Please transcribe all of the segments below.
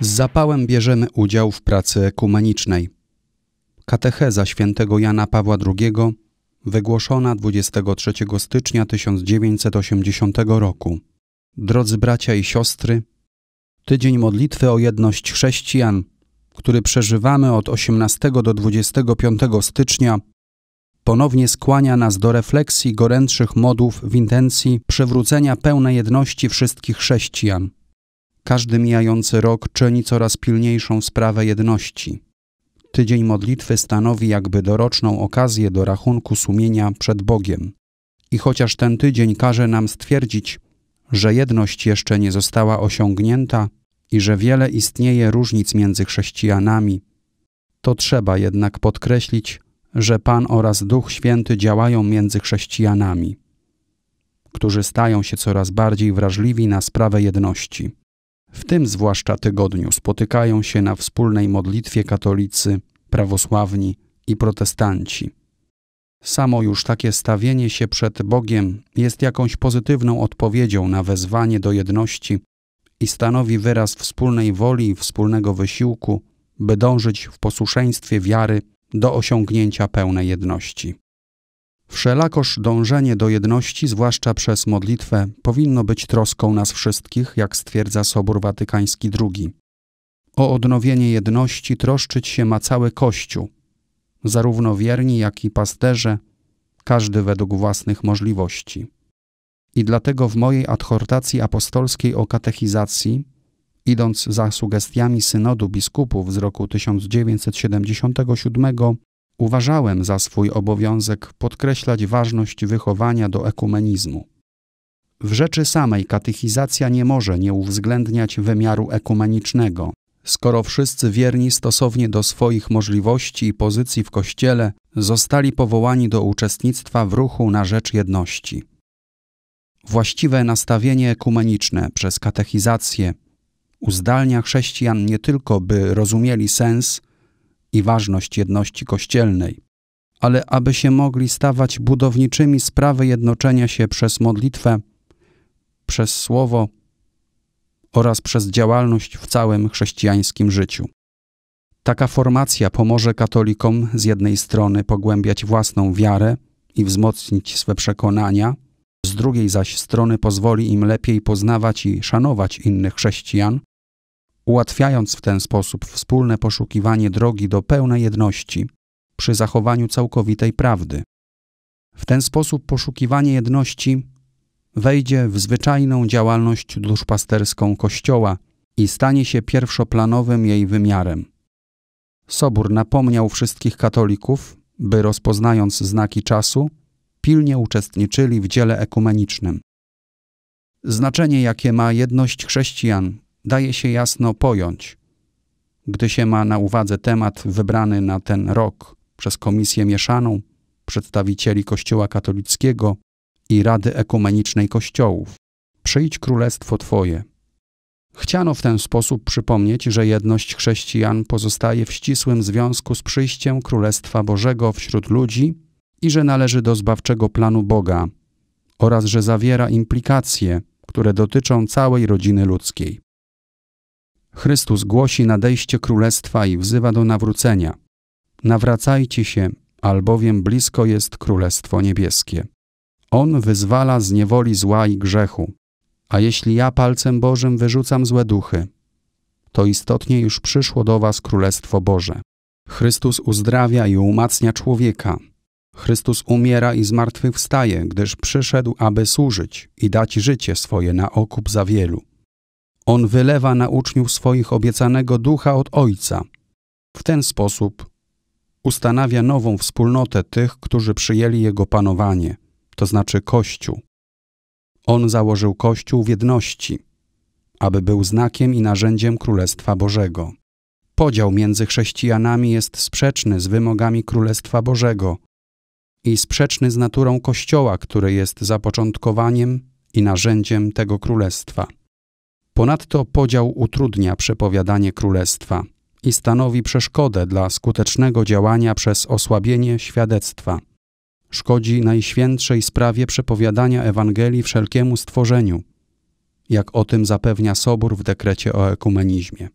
Z zapałem bierzemy udział w pracy ekumenicznej. Katecheza świętego Jana Pawła II wygłoszona 23 stycznia 1980 roku. Drodzy bracia i siostry, tydzień modlitwy o jedność chrześcijan, który przeżywamy od 18 do 25 stycznia, ponownie skłania nas do refleksji gorętszych modłów w intencji przywrócenia pełnej jedności wszystkich chrześcijan. Każdy mijający rok czyni coraz pilniejszą sprawę jedności. Tydzień modlitwy stanowi jakby doroczną okazję do rachunku sumienia przed Bogiem. I chociaż ten tydzień każe nam stwierdzić, że jedność jeszcze nie została osiągnięta i że wiele istnieje różnic między chrześcijanami, to trzeba jednak podkreślić, że Pan oraz Duch Święty działają między chrześcijanami, którzy stają się coraz bardziej wrażliwi na sprawę jedności. W tym zwłaszcza tygodniu spotykają się na wspólnej modlitwie katolicy, prawosławni i protestanci. Samo już takie stawienie się przed Bogiem jest jakąś pozytywną odpowiedzią na wezwanie do jedności i stanowi wyraz wspólnej woli i wspólnego wysiłku, by dążyć w posłuszeństwie wiary do osiągnięcia pełnej jedności. Wszelakoż dążenie do jedności, zwłaszcza przez modlitwę, powinno być troską nas wszystkich, jak stwierdza Sobór Watykański II. O odnowienie jedności troszczyć się ma cały Kościół, zarówno wierni, jak i pasterze, każdy według własnych możliwości. I dlatego w mojej adhortacji apostolskiej o katechizacji, idąc za sugestiami synodu biskupów z roku 1977, Uważałem za swój obowiązek podkreślać ważność wychowania do ekumenizmu. W rzeczy samej katechizacja nie może nie uwzględniać wymiaru ekumenicznego. Skoro wszyscy wierni stosownie do swoich możliwości i pozycji w Kościele zostali powołani do uczestnictwa w ruchu na rzecz jedności. Właściwe nastawienie ekumeniczne przez katechizację uzdalnia chrześcijan nie tylko, by rozumieli sens, i ważność jedności kościelnej, ale aby się mogli stawać budowniczymi sprawy jednoczenia się przez modlitwę, przez słowo oraz przez działalność w całym chrześcijańskim życiu. Taka formacja pomoże katolikom z jednej strony pogłębiać własną wiarę i wzmocnić swe przekonania, z drugiej zaś strony pozwoli im lepiej poznawać i szanować innych chrześcijan ułatwiając w ten sposób wspólne poszukiwanie drogi do pełnej jedności, przy zachowaniu całkowitej prawdy. W ten sposób poszukiwanie jedności wejdzie w zwyczajną działalność duszpasterską Kościoła i stanie się pierwszoplanowym jej wymiarem. Sobór napomniał wszystkich katolików, by rozpoznając znaki czasu, pilnie uczestniczyli w dziele ekumenicznym. Znaczenie, jakie ma jedność chrześcijan daje się jasno pojąć, gdy się ma na uwadze temat wybrany na ten rok przez Komisję Mieszaną przedstawicieli Kościoła Katolickiego i Rady Ekumenicznej Kościołów. Przyjdź królestwo Twoje. Chciano w ten sposób przypomnieć, że jedność chrześcijan pozostaje w ścisłym związku z przyjściem Królestwa Bożego wśród ludzi i że należy do zbawczego planu Boga oraz że zawiera implikacje, które dotyczą całej rodziny ludzkiej. Chrystus głosi nadejście królestwa i wzywa do nawrócenia. Nawracajcie się, albowiem blisko jest królestwo niebieskie. On wyzwala z niewoli zła i grzechu. A jeśli ja palcem Bożym wyrzucam złe duchy, to istotnie już przyszło do was królestwo Boże. Chrystus uzdrawia i umacnia człowieka. Chrystus umiera i zmartwychwstaje, gdyż przyszedł, aby służyć i dać życie swoje na okup za wielu. On wylewa na uczniów swoich obiecanego ducha od Ojca. W ten sposób ustanawia nową wspólnotę tych, którzy przyjęli Jego panowanie, to znaczy Kościół. On założył Kościół w jedności, aby był znakiem i narzędziem Królestwa Bożego. Podział między chrześcijanami jest sprzeczny z wymogami Królestwa Bożego i sprzeczny z naturą Kościoła, który jest zapoczątkowaniem i narzędziem tego Królestwa. Ponadto podział utrudnia przepowiadanie królestwa i stanowi przeszkodę dla skutecznego działania przez osłabienie świadectwa. Szkodzi najświętszej sprawie przepowiadania Ewangelii wszelkiemu stworzeniu, jak o tym zapewnia Sobór w dekrecie o ekumenizmie.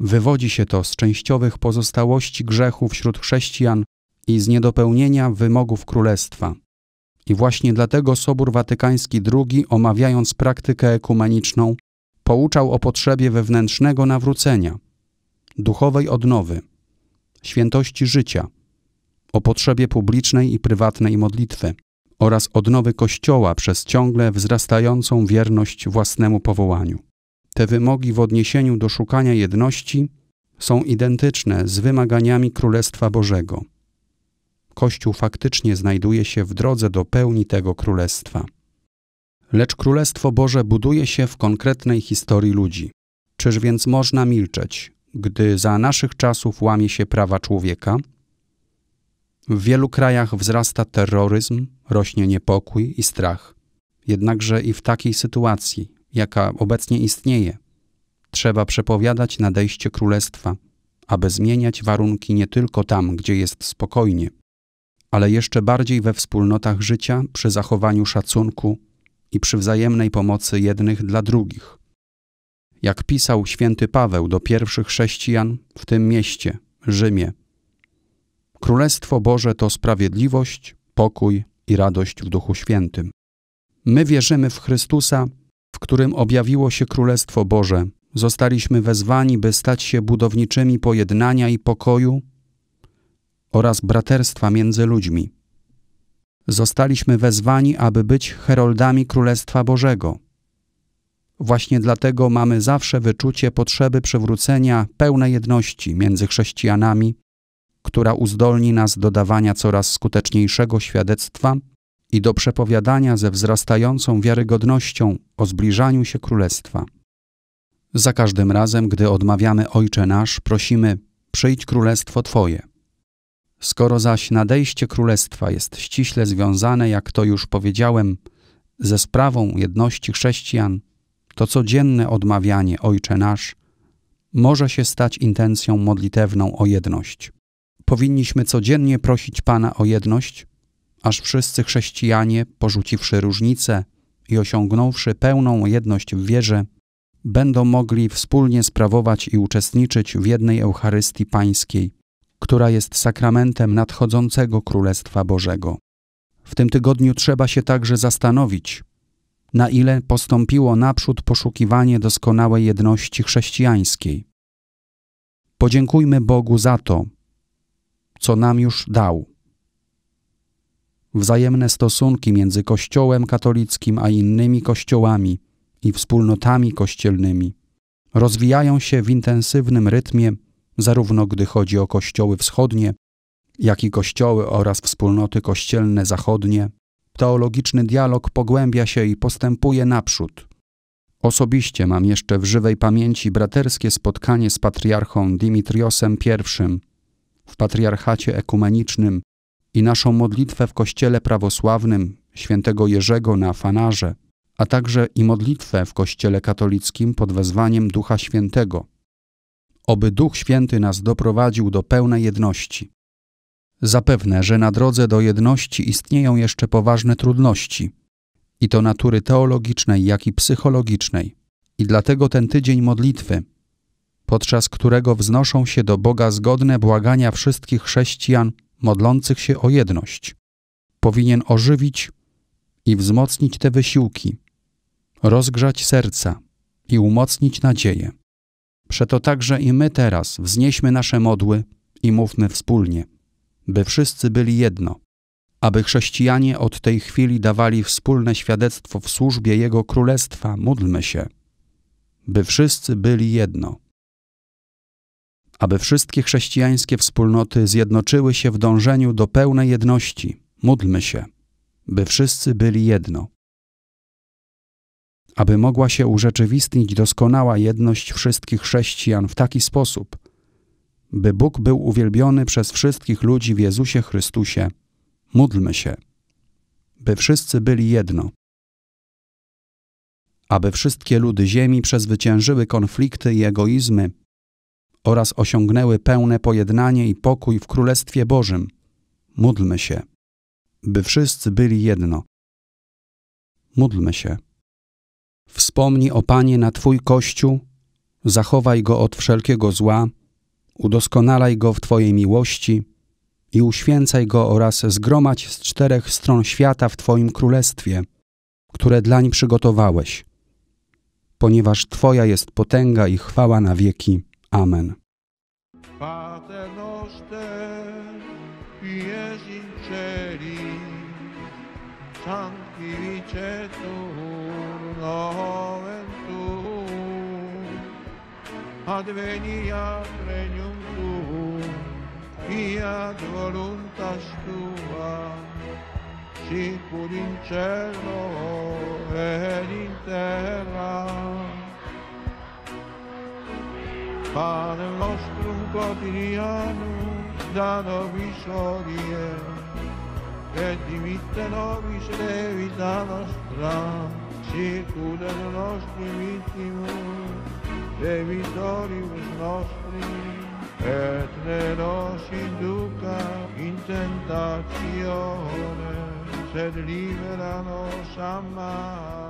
Wywodzi się to z częściowych pozostałości grzechu wśród chrześcijan i z niedopełnienia wymogów królestwa. I właśnie dlatego Sobór Watykański II, omawiając praktykę ekumeniczną, pouczał o potrzebie wewnętrznego nawrócenia, duchowej odnowy, świętości życia, o potrzebie publicznej i prywatnej modlitwy oraz odnowy Kościoła przez ciągle wzrastającą wierność własnemu powołaniu. Te wymogi w odniesieniu do szukania jedności są identyczne z wymaganiami Królestwa Bożego. Kościół faktycznie znajduje się w drodze do pełni tego królestwa. Lecz Królestwo Boże buduje się w konkretnej historii ludzi. Czyż więc można milczeć, gdy za naszych czasów łamie się prawa człowieka? W wielu krajach wzrasta terroryzm, rośnie niepokój i strach. Jednakże i w takiej sytuacji, jaka obecnie istnieje, trzeba przepowiadać nadejście królestwa, aby zmieniać warunki nie tylko tam, gdzie jest spokojnie, ale jeszcze bardziej we wspólnotach życia przy zachowaniu szacunku i przy wzajemnej pomocy jednych dla drugich. Jak pisał święty Paweł do pierwszych chrześcijan w tym mieście, Rzymie. Królestwo Boże to sprawiedliwość, pokój i radość w Duchu Świętym. My wierzymy w Chrystusa, w którym objawiło się Królestwo Boże. Zostaliśmy wezwani, by stać się budowniczymi pojednania i pokoju oraz braterstwa między ludźmi. Zostaliśmy wezwani, aby być heroldami Królestwa Bożego. Właśnie dlatego mamy zawsze wyczucie potrzeby przywrócenia pełnej jedności między chrześcijanami, która uzdolni nas do dawania coraz skuteczniejszego świadectwa i do przepowiadania ze wzrastającą wiarygodnością o zbliżaniu się Królestwa. Za każdym razem, gdy odmawiamy Ojcze Nasz, prosimy: Przyjdź Królestwo Twoje. Skoro zaś nadejście królestwa jest ściśle związane, jak to już powiedziałem, ze sprawą jedności chrześcijan, to codzienne odmawianie Ojcze Nasz może się stać intencją modlitewną o jedność. Powinniśmy codziennie prosić Pana o jedność, aż wszyscy chrześcijanie, porzuciwszy różnice i osiągnąwszy pełną jedność w wierze, będą mogli wspólnie sprawować i uczestniczyć w jednej Eucharystii Pańskiej – która jest sakramentem nadchodzącego Królestwa Bożego. W tym tygodniu trzeba się także zastanowić, na ile postąpiło naprzód poszukiwanie doskonałej jedności chrześcijańskiej. Podziękujmy Bogu za to, co nam już dał. Wzajemne stosunki między Kościołem katolickim a innymi kościołami i wspólnotami kościelnymi rozwijają się w intensywnym rytmie zarówno gdy chodzi o kościoły wschodnie, jak i kościoły oraz wspólnoty kościelne zachodnie, teologiczny dialog pogłębia się i postępuje naprzód. Osobiście mam jeszcze w żywej pamięci braterskie spotkanie z patriarchą Dimitriosem I w patriarchacie ekumenicznym i naszą modlitwę w kościele prawosławnym świętego Jerzego na Fanarze, a także i modlitwę w kościele katolickim pod wezwaniem Ducha Świętego – oby Duch Święty nas doprowadził do pełnej jedności. Zapewne, że na drodze do jedności istnieją jeszcze poważne trudności, i to natury teologicznej, jak i psychologicznej. I dlatego ten tydzień modlitwy, podczas którego wznoszą się do Boga zgodne błagania wszystkich chrześcijan modlących się o jedność, powinien ożywić i wzmocnić te wysiłki, rozgrzać serca i umocnić nadzieję. Przeto także i my teraz wznieśmy nasze modły i mówmy wspólnie, by wszyscy byli jedno, aby chrześcijanie od tej chwili dawali wspólne świadectwo w służbie Jego Królestwa, módlmy się, by wszyscy byli jedno aby wszystkie chrześcijańskie wspólnoty zjednoczyły się w dążeniu do pełnej jedności, módlmy się, by wszyscy byli jedno aby mogła się urzeczywistnić doskonała jedność wszystkich chrześcijan w taki sposób, by Bóg był uwielbiony przez wszystkich ludzi w Jezusie Chrystusie, módlmy się, by wszyscy byli jedno. Aby wszystkie ludy ziemi przezwyciężyły konflikty i egoizmy oraz osiągnęły pełne pojednanie i pokój w Królestwie Bożym, módlmy się, by wszyscy byli jedno. Módlmy się. Wspomnij o Panie na Twój Kościół, zachowaj go od wszelkiego zła, udoskonalaj go w Twojej miłości i uświęcaj go oraz zgromadź z czterech stron świata w Twoim królestwie, które dlań przygotowałeś, ponieważ Twoja jest potęga i chwała na wieki. Amen. noventum adveniat regnum tuum fiat voluntas tua sicur in cielo ed in terra Padre nostrum quotidianum da nobis odie, et dimitte nobis levita nostra, circudano nostri vittimo, e vittorius nostri, et ne nos induca in tentazione, sed libera nos a